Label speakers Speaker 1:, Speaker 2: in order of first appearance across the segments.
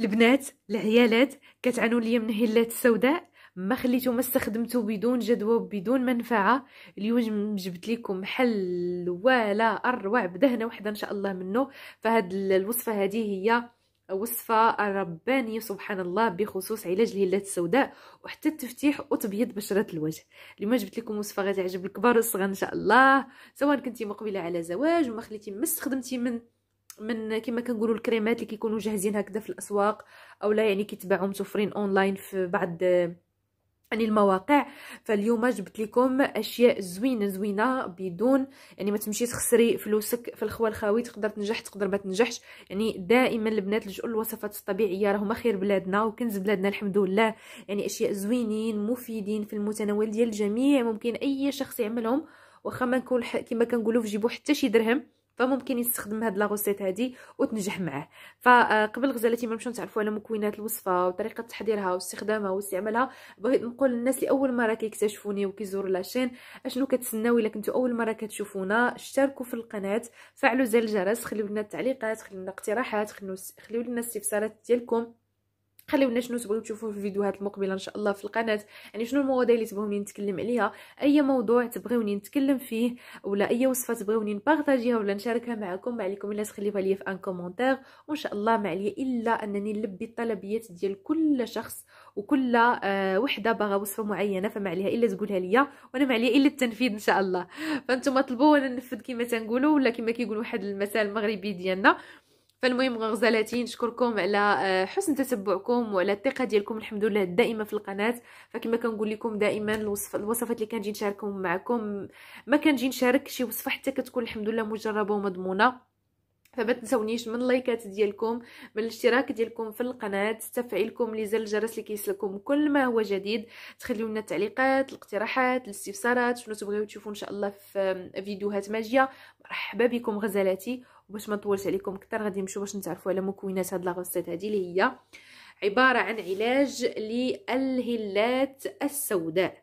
Speaker 1: البنات العيالات كتعانوا ليا من هلات سوداء ما خليتو ما استخدمتو بدون جدوى وبدون منفعه اليوم جبت لكم حل ولا اروع بدهنه وحده ان شاء الله منه فهاد الوصفه هذه هي وصفة ربانية سبحان الله بخصوص علاج الهلات السوداء وحتى التفتيح وتبيض بشرة الوجه اليوم جبت لكم وصفة غتعجب الكبار والصغار ان شاء الله سواء كنتي مقبلة على زواج وما خليتي ما استخدمتي من من كما كنقولوا الكريمات اللي كيكونوا جاهزين هكذا في الاسواق او لا يعني كيتباعوا متوفرين اونلاين في بعض يعني المواقع فاليوم جبت لكم اشياء زوينه زوينه بدون يعني ما تمشي تخسري فلوسك في الخوال خاوي تقدر تنجح تقدر ما تنجحش يعني دائما البنات لجؤوا للوصفات الطبيعيه راهما خير بلادنا وكنز بلادنا الحمد لله يعني اشياء زوينين مفيدين في المتناول ديال الجميع ممكن اي شخص يعملهم واخا ما نكون كما كنقولوا في جيبو حتى شي درهم فممكن يستخدم هاد لاغوسيت هادي وتنجح معاه فقبل غزالتي ما نمشيو نتعرفوا على مكونات الوصفه وطريقه تحضيرها واستخدامها واستعمالها بغيت نقول للناس اللي اول مره كيكتشفوني وكيزوروا لاشين اشنو كتسناو الا كنتو اول مره كتشوفونا اشتركوا في القناه فعلوا زر الجرس خليو لنا التعليقات خليو لنا اقتراحات خليو لنا استفسارات ديالكم خليونا شنو تبغيو تشوفوا في الفيديوهات المقبله ان شاء الله في القناه يعني شنو المواضيع اللي تبغوني نتكلم عليها اي موضوع تبغيوني نتكلم فيه ولا اي وصفه تبغيوني نبارطاجيها ولا نشاركها معكم ما عليكم الا تخليوها لي في ان كومونتير وان شاء الله ما عليا الا انني نلبي الطلبيات ديال كل شخص وكل آه، وحده باغا وصفه معينه فما عليها الا تقولها ليا وانا ما عليا الا التنفيذ ان شاء الله فانتم طلبوا وانا ننفذ كما تنقولوا ولا كما كيقول واحد المثال المغربي ديالنا فالمهم غزالاتي نشكركم على آه، حسن تتبعكم وعلى الثقه ديالكم الحمد لله الدائمه في القناه فكما كنقول لكم دائما الوصف الوصفات اللي كنجي نشاركهم معكم ما كنجي نشارك شي وصفه حتى كتكون الحمد لله مجربه ومضمونه فما تنسونيش من اللايكات ديالكم من الاشتراك ديالكم في القناه تفعيلكم لزر الجرس اللي كيصلكم كل ما هو جديد تخليو لنا التعليقات الاقتراحات الاستفسارات شنو تبغيو تشوفوا ان شاء الله في فيديوهات ماجيه مرحبا بكم غزالاتي وباش ما نطولش عليكم اكثر غادي نمشيو باش نتعرفوا على مكونات هاد لاغوسيت هادي اللي هي عباره عن علاج للهلات السوداء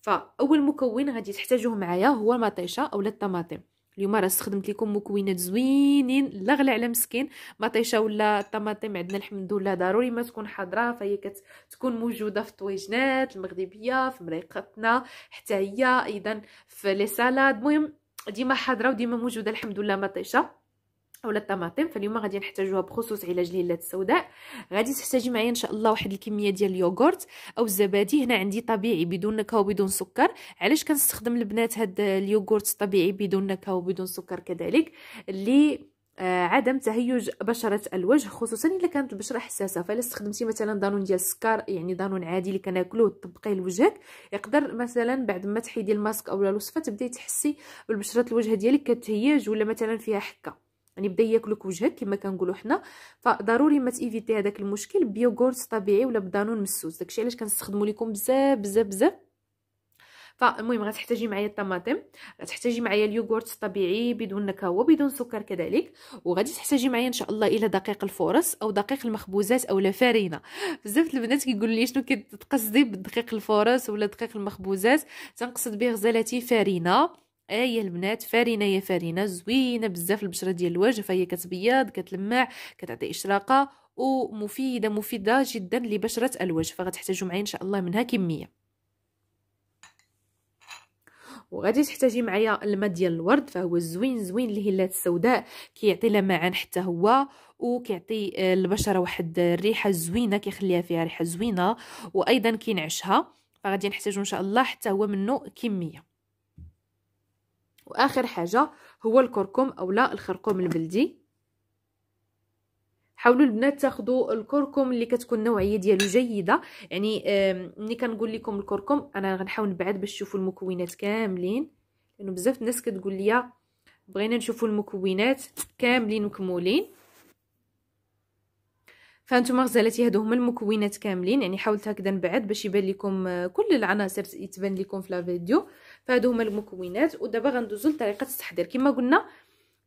Speaker 1: فاول مكون غادي تحتاجوه معايا هو المطيشه اولا الطماطم اليوم راه استخدمت لكم مكونات زوينين لا غلى على مسكين مطيشه ولا الطماطم عندنا الحمد لله ضروري ما تكون حاضره فهي كتكون موجوده في الطويجنات المغربيه في مريقتنا حتى هي ايضا في لي سالاد المهم ديما حاضره وديما موجوده الحمد لله مطيشه ولا الطماطم فاليوم غادي نحتاجوها بخصوص علاج ليلات السوداء غادي تحتاجي معايا ان شاء الله واحد الكميه ديال اليوغورت او الزبادي هنا عندي طبيعي بدون نكهه وبدون سكر علاش كنستخدم البنات هاد اليوغورت الطبيعي بدون نكهه وبدون سكر كذلك اللي آه عدم تهيج بشرة الوجه خصوصا الا كانت البشرة حساسة فإلا استخدمتي مثلا دانون ديال السكر يعني دانون عادي اللي كناكلوه طبقيه لوجهك يقدر مثلا بعد ما تحيدي الماسك اولا الوصفه تبداي تحسي بالبشرة الوجه ديالك كتهيج ولا مثلا فيها حكه يعني بدا ياكلك وجهك كما كنقولوا حنا فضروري ما تيفيتي هذاك المشكل بيوغورت طبيعي ولا بدانون مسوس داكشي علاش كنستخدموا لكم بزاف بزاف بزاف فالمهم غتحتاجي معايا الطماطم غتحتاجي معايا اليوغورت الطبيعي بدون نكهه وبدون سكر كذلك وغادي تحتاجي معايا ان شاء الله الى دقيق الفورص او دقيق المخبوزات او لا فارينه بزاف البنات كيقولوا لي شنو كتقصدي بدقيق الفورص ولا دقيق المخبوزات تنقصد به غزالتي فارينه اي البنات فارينه يا فارينه زوينه بزاف البشره ديال الوجه فهي كتبيض كتلمع كتعطي اشراقه ومفيده مفيده جدا لبشره الوجه فغتحتاجوا معايا ان شاء الله منها كميه وغادي تحتاجي معايا الماء ديال الورد فهو زوين زوين الهلات السوداء كيعطي لمعان حتى هو وكيعطي آه، البشره واحد الريحه زوينه كيخليها فيها ريحه زوينه وايضا كينعشها فغادي نحتاجو ان شاء الله حتى هو منه كميه واخر حاجه هو الكركم او لا الخرقوم البلدي حاولوا البنات تاخذوا الكركم اللي كتكون النوعيه ديالو جيده يعني ملي كنقول لكم الكركم انا غنحاول بعد باش تشوفوا المكونات كاملين لانه بزاف الناس كتقول لي بغينا نشوفوا المكونات كاملين وكمولين فانتم غزالاتي هادو هما المكونات كاملين يعني حاولت هكذا نبعد باش يبان لكم آه، كل العناصر يتبان لكم في لا فيديو فهادو هما المكونات ودابا غندوزو لطريقه التحضير كما قلنا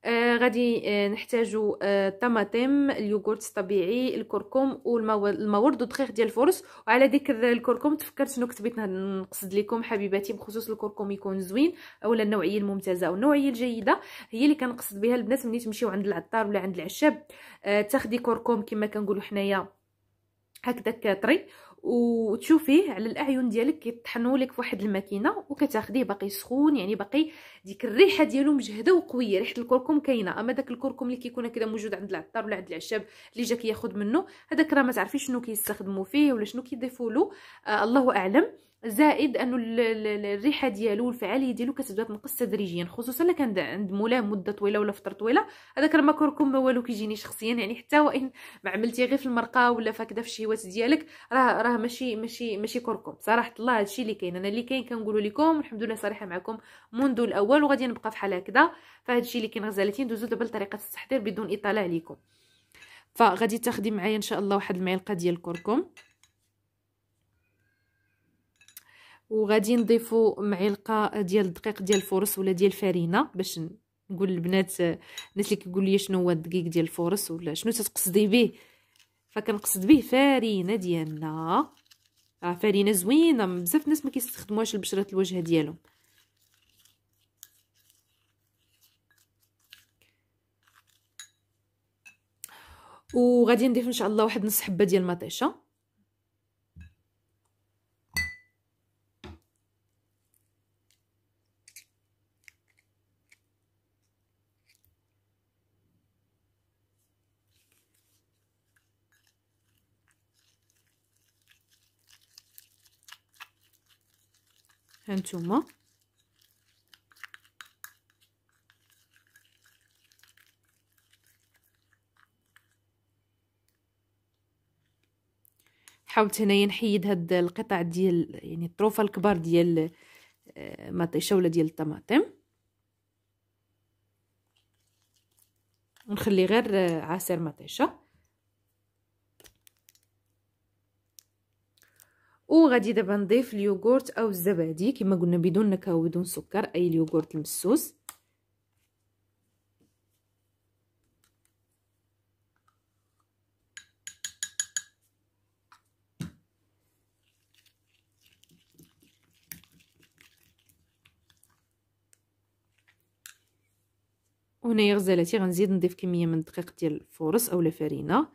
Speaker 1: آه غادي آه، نحتاجو آه الطماطم اليوغورت الطبيعي الكركم والمورد ودخيخ ديال الفرس وعلى ذكر الكركم تفكرت شنو كتبيت نقصد لكم حبيباتي بخصوص الكركم يكون زوين اولا النوعيه الممتازه والنوعيه الجيده هي اللي كنقصد بها البنات ملي تمشيو عند العطار ولا عند العشاب آه تاخدي كركم كما كنقولوا حنايا هكذا طري وتشوفيه على الاعين ديالك كيطحنوا لك فواحد الماكينه وكتاخديه باقي سخون يعني باقي ديك الريحه ديالو مجهده وقويه ريحه الكركم كاينه اما داك الكركم اللي كيكون كده موجود عند العطار ولا عند العشاب اللي جا كياخذ منه هذاك راه ما تعرفيش شنو كيستخدموا فيه ولا شنو كيضيفوا له آه الله اعلم زائد انه الريحه ديالو الفعاليه ديالو كتبدا تنقص تدريجيا خصوصا الا كان عند مولاه مده طويله ولا فتره طويله هذاك ما كركم ما والو كيجيني شخصيا يعني حتى وان ما عملتي غير في المرقه ولا فاكده في الشهوات ديالك راه راه ماشي ماشي ماشي كركم صراحه الله هادشي اللي كاين انا اللي كاين كنقولوا لكم الحمد لله صريحه معكم منذ الاول وغادي نبقى فحال هكذا فهادشي اللي كاين غزالتي ندوزو دابا لطريقه التحضير بدون اطاله عليكم فغادي تاخدي معايا ان شاء الله واحد المعلقه ديال الكركم وغادي نضيفوا معلقه ديال الدقيق ديال الفورس ولا ديال الفارينه باش نقول البنات الناس اللي كيقول لي شنو هو الدقيق ديال الفورس ولا شنو تتقصدي به فكنقصد به فارينه ديالنا راه فارينه زوينه بزاف الناس ما كيستخدموهاش لبشره الوجه ديالهم وغادي نضيف ان شاء الله واحد نص حبه ديال المطيشه هانتوما حاولت هنايا نحيد هاد القطع ديال يعني الطروفه الكبار ديال آه، مطيشه ولا ديال الطماطم ونخلي غير آه، عصير مطيشه وغادي دابا نضيف اليوغورت او الزبادي كما قلنا بدون نكهه وبدون سكر اي اليوغورت المسوس هنايا غزالاتي غنزيد نضيف كميه من الدقيق ديال الفورص اولا فرينه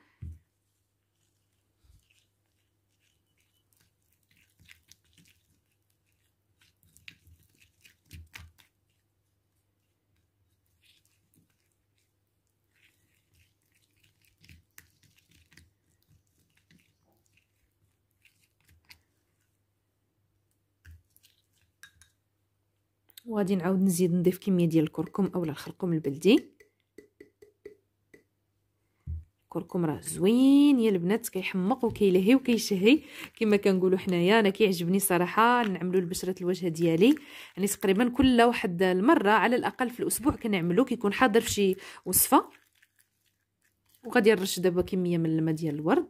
Speaker 1: وغادي نعاود نزيد نضيف كميه ديال الكركم اولا الخرقوم البلدي الكركم راه زوين يا البنات كيحمق وكيلهي وكيشهي كما كنقولوا حنايا انا كيعجبني صراحه نعملو لبشره الوجه ديالي يعني تقريبا كل واحد المره على الاقل في الاسبوع كنعملو كيكون حاضر في شي وصفه وغادي نرش دابا كميه من الماء ديال الورد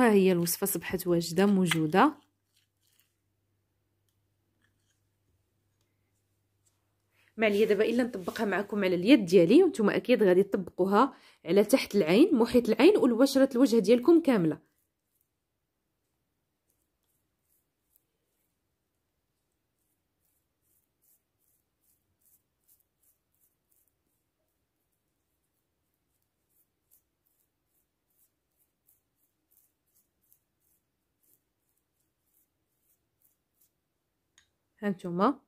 Speaker 1: وها هي الوصفه صبحت واجده موجوده ما عليا دابا الا نطبقها معكم على اليد ديالي وانتم اكيد غادي تطبقوها على تحت العين محيط العين والبشره الوجه ديالكم كامله هانتوما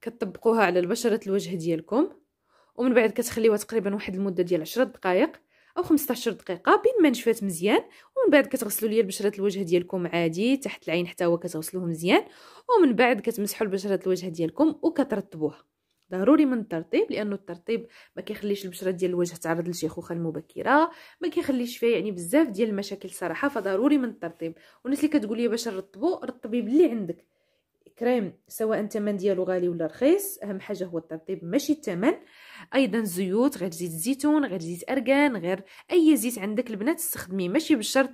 Speaker 1: كتطبقوها على بشره الوجه ديالكم ومن بعد كتخليوها تقريبا واحد المده ديال 10 دقائق او 15 دقيقه بين ما نشفات مزيان ومن بعد كتغسلوا ليا بشره الوجه ديالكم عادي تحت العين حتى هو كتغسلوه مزيان ومن بعد كتمسحوا البشرة الوجه ديالكم وكترطبوها ضروري من الترطيب لانه الترطيب ما كيخليش البشره ديال الوجه تعرض لشيخوخه المبكره ما كيخليش فيها يعني بزاف ديال المشاكل صراحه فضروري من الترطيب والناس اللي كتقول لي باش نرطبو رطبي باللي عندك كريم سواء الثمن ديالو غالي ولا رخيص اهم حاجه هو الترطيب ماشي الثمن ايضا زيوت غير زيت الزيتون غير زيت ارغان غير اي زيت عندك البنات استخدميه ماشي بالشرط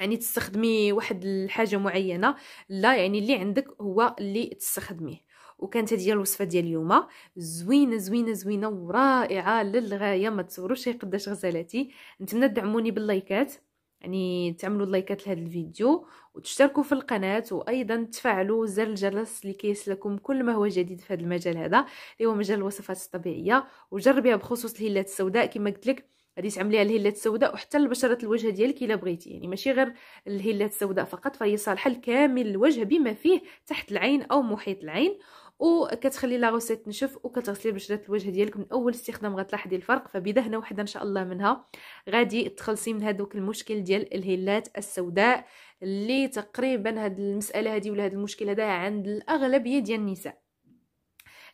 Speaker 1: يعني تستخدمي واحد الحاجه معينه لا يعني اللي عندك هو اللي تستخدميه وكانت هذه هي الوصفه ديال اليوم زوينه زوينه زوينه ورائعه للغايه ما تصوروش قداش غزالاتي نتمنى تدعموني باللايكات يعني تعملوا اللايكات لهذا الفيديو وتشتركوا في القناه وايضا تفعلوا زر الجرس لكي يصلكم كل ما هو جديد في هذا المجال هذا اللي هو مجال الوصفات الطبيعيه وجربيها بخصوص الهيلات السوداء كما قلت لك غادي تعمليها الهيلات السوداء وحتى لبشره الوجه ديالك الا بغيتي يعني ماشي غير الهيلات السوداء فقط فهي صالحه لكامل الوجه بما فيه تحت العين او محيط العين وكتخلي لا روسيت تنشف وكتغسلي بشرات الوجه ديالك من اول استخدام غتلاحظي الفرق فبدهنه واحده ان شاء الله منها غادي تخلصي من هذوك المشكل ديال الهيلات السوداء اللي تقريبا هاد المساله هذه ولا هاد المشكل هذا عند الاغلبيه ديال النساء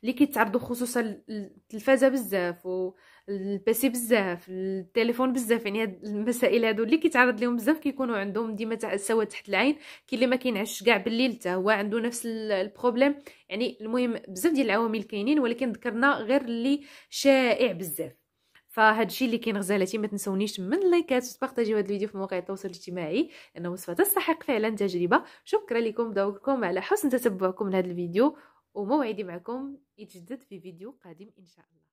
Speaker 1: اللي كيتعرضوا خصوصا للتلفازه بزاف و البيسي بزاف التليفون بزاف يعني هاد المسائل هادو اللي كيتعرض لهم بزاف كيكونوا عندهم ديما سوا تحت العين كي اللي ما كينعش كاع بالليل حتى هو عنده نفس البروبليم يعني المهم بزاف ديال العوامل كاينين ولكن ذكرنا غير اللي شائع بزاف فهادشي اللي كاين غزالتي ما تنسونيش من اللايكات وتبارطاجيو هاد الفيديو في مواقع التواصل الاجتماعي لان وصفه تستحق فعلا تجربه شكرا لكم دوركم على حسن تتبعكم لهذا الفيديو وموعدي معكم يتجدد في فيديو قادم ان شاء الله